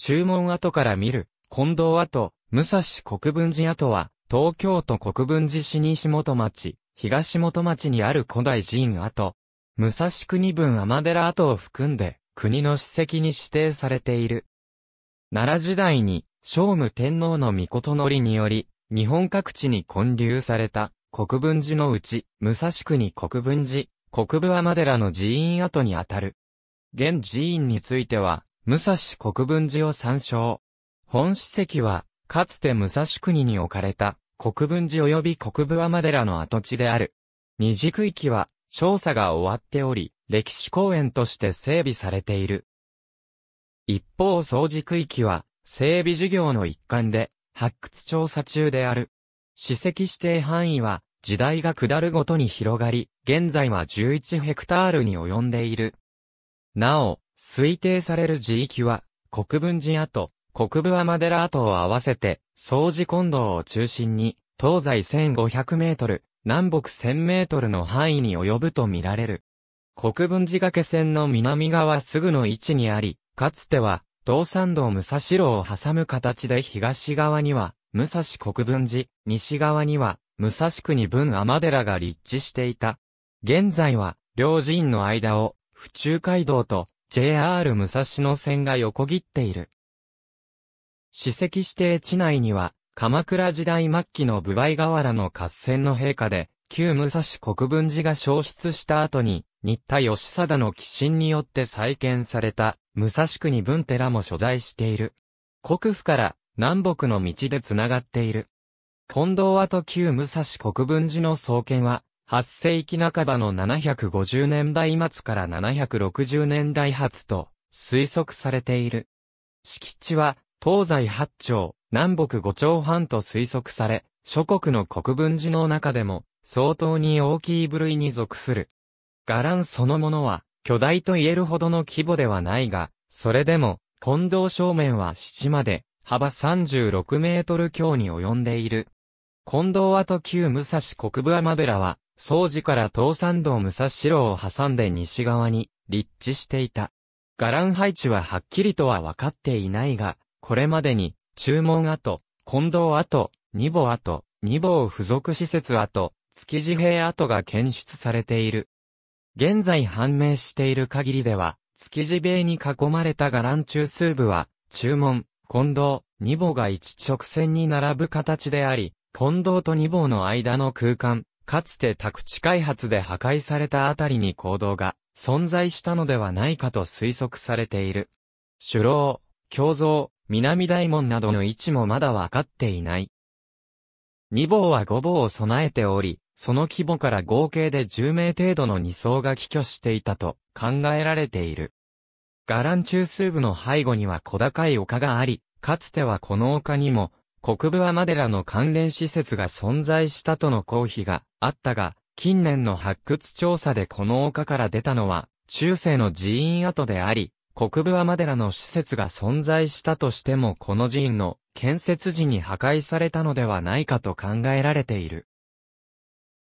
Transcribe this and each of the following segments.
注文跡から見る、近藤跡、武蔵国分寺跡は、東京都国分寺市西本町、東本町にある古代寺院跡。武蔵国分天寺跡を含んで、国の史跡に指定されている。奈良時代に、聖武天皇の御事のりにより、日本各地に建立された、国分寺のうち、武蔵国国分寺、国分天寺の寺院跡にあたる。現寺院については、武蔵国分寺を参照。本史跡は、かつて武蔵国に置かれた、国分寺及び国分天寺の跡地である。二軸域は、調査が終わっており、歴史公園として整備されている。一方、総区域は、整備事業の一環で、発掘調査中である。史跡指定範囲は、時代が下るごとに広がり、現在は11ヘクタールに及んでいる。なお、推定される地域は、国分寺跡、国部天寺跡を合わせて、総寺近道を中心に、東西1500メートル、南北1000メートルの範囲に及ぶと見られる。国分寺崖線の南側すぐの位置にあり、かつては、東山道武蔵路を挟む形で東側には、武蔵国分寺、西側には、武蔵国分天寺が立地していた。現在は、両寺院の間を、府中街道と JR 武蔵野線が横切っている。史跡指定地内には、鎌倉時代末期の部外河原の合戦の陛下で、旧武蔵国分寺が消失した後に、新田義貞の寄進によって再建された、武蔵国分寺も所在している。国府から南北の道で繋がっている。近藤跡旧武蔵国分寺の創建は、8世紀半ばの750年代末から760年代初と推測されている。敷地は東西8丁、南北5丁半と推測され、諸国の国分寺の中でも相当に大きい部類に属する。伽藍そのものは巨大と言えるほどの規模ではないが、それでも近道正面は七まで幅36メートル強に及んでいる。近道跡旧武蔵国部天寺は掃寺から東山道武蔵城を挟んで西側に立地していた。伽藍配置ははっきりとは分かっていないが、これまでに、注文跡、近藤跡、二房跡、二房付属施設跡、築地平跡が検出されている。現在判明している限りでは、築地塀に囲まれた伽藍中枢部は、注文、近藤、二房が一直線に並ぶ形であり、近藤と二房の間の空間、かつて宅地開発で破壊されたあたりに行動が存在したのではないかと推測されている。首楼、胸像、南大門などの位置もまだわかっていない。二房は五房を備えており、その規模から合計で10名程度の二層が寄居していたと考えられている。伽藍中枢部の背後には小高い丘があり、かつてはこの丘にも国部はマデラの関連施設が存在したとの公費があったが、近年の発掘調査でこの丘から出たのは、中世の寺院跡であり、国部はマデラの施設が存在したとしてもこの寺院の建設時に破壊されたのではないかと考えられている。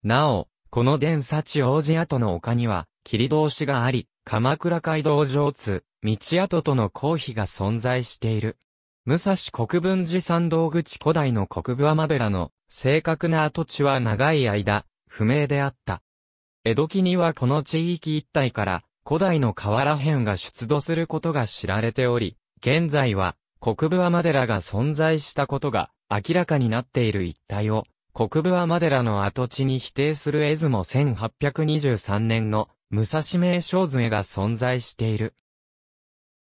なお、この伝幸王子跡の丘には、切通しがあり、鎌倉街道上通、道跡との交費が存在している。武蔵国分寺山道口古代の国分天寺の正確な跡地は長い間、不明であった。江戸期にはこの地域一帯から古代の河原辺が出土することが知られており、現在は国分天寺が存在したことが明らかになっている一帯を国分天寺の跡地に否定する絵図も1823年の武蔵名肖図絵が存在している。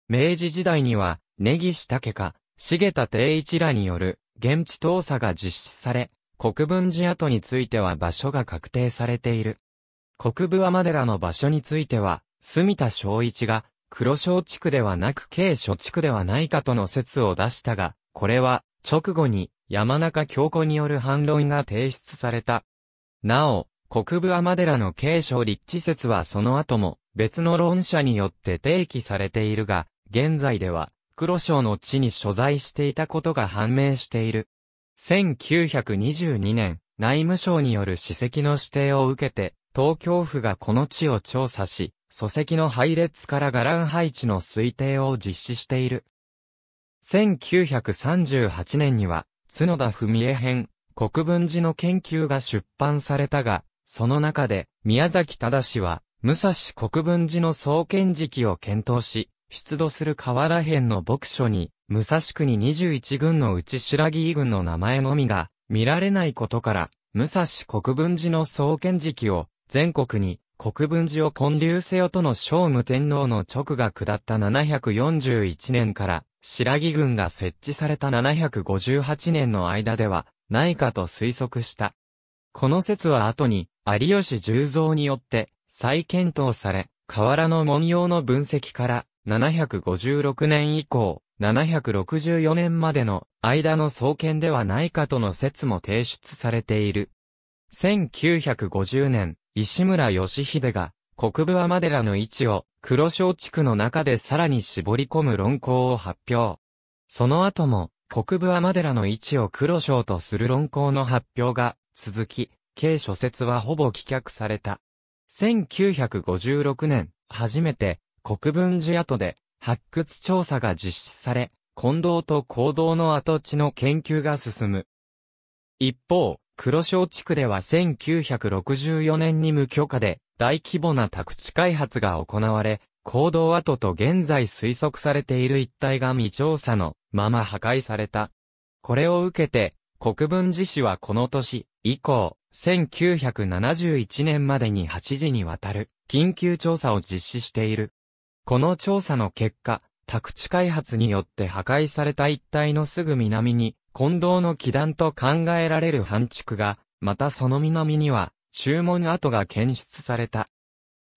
明治時代には根岸武か重田定一らによる現地投査が実施され、国分寺跡については場所が確定されている。国分天寺の場所については、住田昭一が黒小地区ではなく軽所地区ではないかとの説を出したが、これは直後に山中京子による反論が提出された。なお、国分天寺の軽所立地説はその後も別の論者によって提起されているが、現在では黒潮の地に所在していたことが判明している。1922年、内務省による史跡の指定を受けて、東京府がこの地を調査し、祖跡の配列から伽藍配置の推定を実施している。1938年には、角田文江編、国分寺の研究が出版されたが、その中で、宮崎忠は、武蔵国分寺の創建時期を検討し、出土する河原編の牧所に、武蔵国21軍のうち白木軍の名前のみが見られないことから、武蔵国分寺の創建時期を全国に国分寺を建立せよとの聖武天皇の直が下った741年から白木軍が設置された758年の間ではないかと推測した。この説は後に有吉十三によって再検討され、河原の文様の分析から756年以降、764年までの間の創建ではないかとの説も提出されている。1950年、石村義秀が、国部デ寺の位置を黒潮地区の中でさらに絞り込む論考を発表。その後も、国部デ寺の位置を黒潮とする論考の発表が続き、軽諸説はほぼ棄却された。1956年、初めて、国分寺跡で発掘調査が実施され、近道と行道の跡地の研究が進む。一方、黒潮地区では1964年に無許可で大規模な宅地開発が行われ、行道跡と現在推測されている一帯が未調査のまま破壊された。これを受けて、国分寺市はこの年以降、1971年までに8時にわたる緊急調査を実施している。この調査の結果、宅地開発によって破壊された一帯のすぐ南に、近藤の基団と考えられる半畜が、またその南には、注文跡が検出された。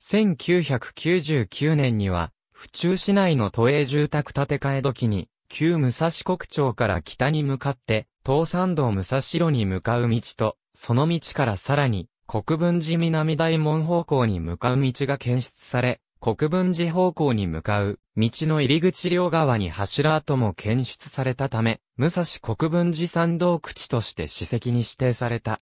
1999年には、府中市内の都営住宅建て替え時に、旧武蔵国町から北に向かって、東山道武蔵路に向かう道と、その道からさらに、国分寺南大門方向に向かう道が検出され、国分寺方向に向かう、道の入り口両側に柱跡も検出されたため、武蔵国分寺山道口として史跡に指定された。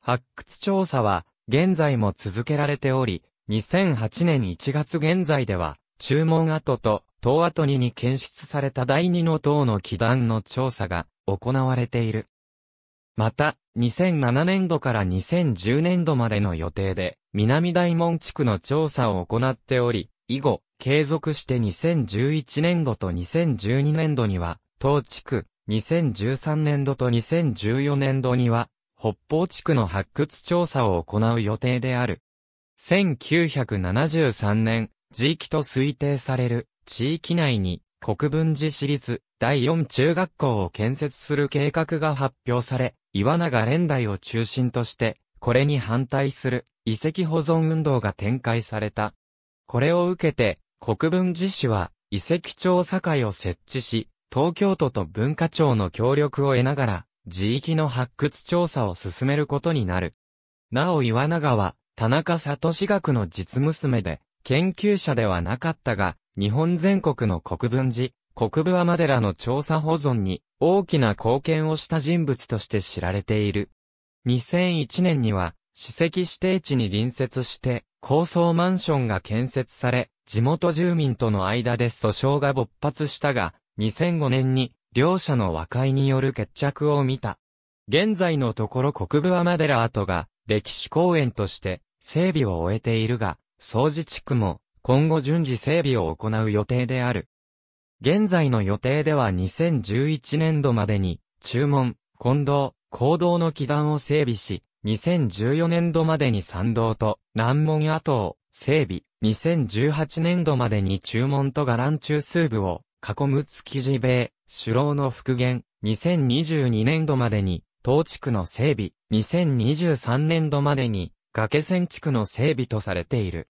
発掘調査は、現在も続けられており、2008年1月現在では、注文跡と、塔跡にに検出された第二の塔の基壇の調査が行われている。また、2007年度から2010年度までの予定で、南大門地区の調査を行っており、以後、継続して2011年度と2012年度には、東地区、2013年度と2014年度には、北方地区の発掘調査を行う予定である。1973年、地域と推定される、地域内に、国分寺市立第四中学校を建設する計画が発表され、岩永連大を中心として、これに反対する遺跡保存運動が展開された。これを受けて、国分寺市は遺跡調査会を設置し、東京都と文化庁の協力を得ながら、地域の発掘調査を進めることになる。なお岩永は、田中里志学の実娘で、研究者ではなかったが、日本全国の国分寺、国部尼寺の調査保存に大きな貢献をした人物として知られている。2001年には、史跡指定地に隣接して、高層マンションが建設され、地元住民との間で訴訟が勃発したが、2005年に、両者の和解による決着を見た。現在のところ国部アマデラ跡が、歴史公園として、整備を終えているが、掃除地区も、今後順次整備を行う予定である。現在の予定では2011年度までに、注文、混同、坑道の基段を整備し、2014年度までに参道と南門跡を整備、2018年度までに中門と伽藍中枢部を囲む築地米、首楼の復元、2022年度までに、当地区の整備、2023年度までに、崖線地区の整備とされている。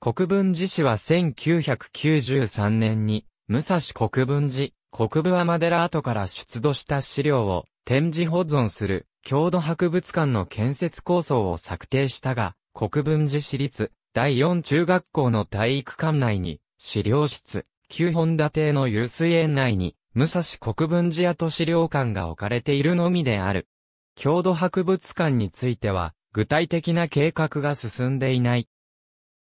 国分寺市は1993年に、武蔵国分寺、国部天寺跡から出土した資料を展示保存する、郷土博物館の建設構想を策定したが、国分寺市立、第四中学校の体育館内に、資料室、旧本田邸の遊水園内に、武蔵国分寺跡資料館が置かれているのみである。郷土博物館については、具体的な計画が進んでいない。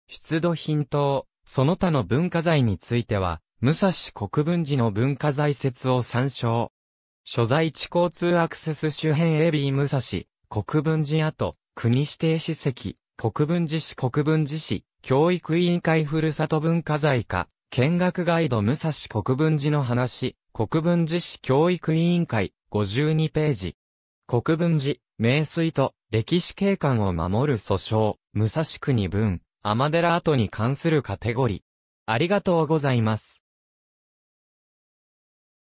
出土品等、その他の文化財については、武蔵国分寺の文化財説を参照。所在地交通アクセス周辺エビー武蔵、国分寺跡、国指定史跡、国分寺市国分寺市、教育委員会ふるさと文化財課、見学ガイド武蔵国分寺の話、国分寺市教育委員会、52ページ。国分寺、名水と歴史景観を守る訴訟、武蔵国分、天寺跡に関するカテゴリー。ありがとうございます。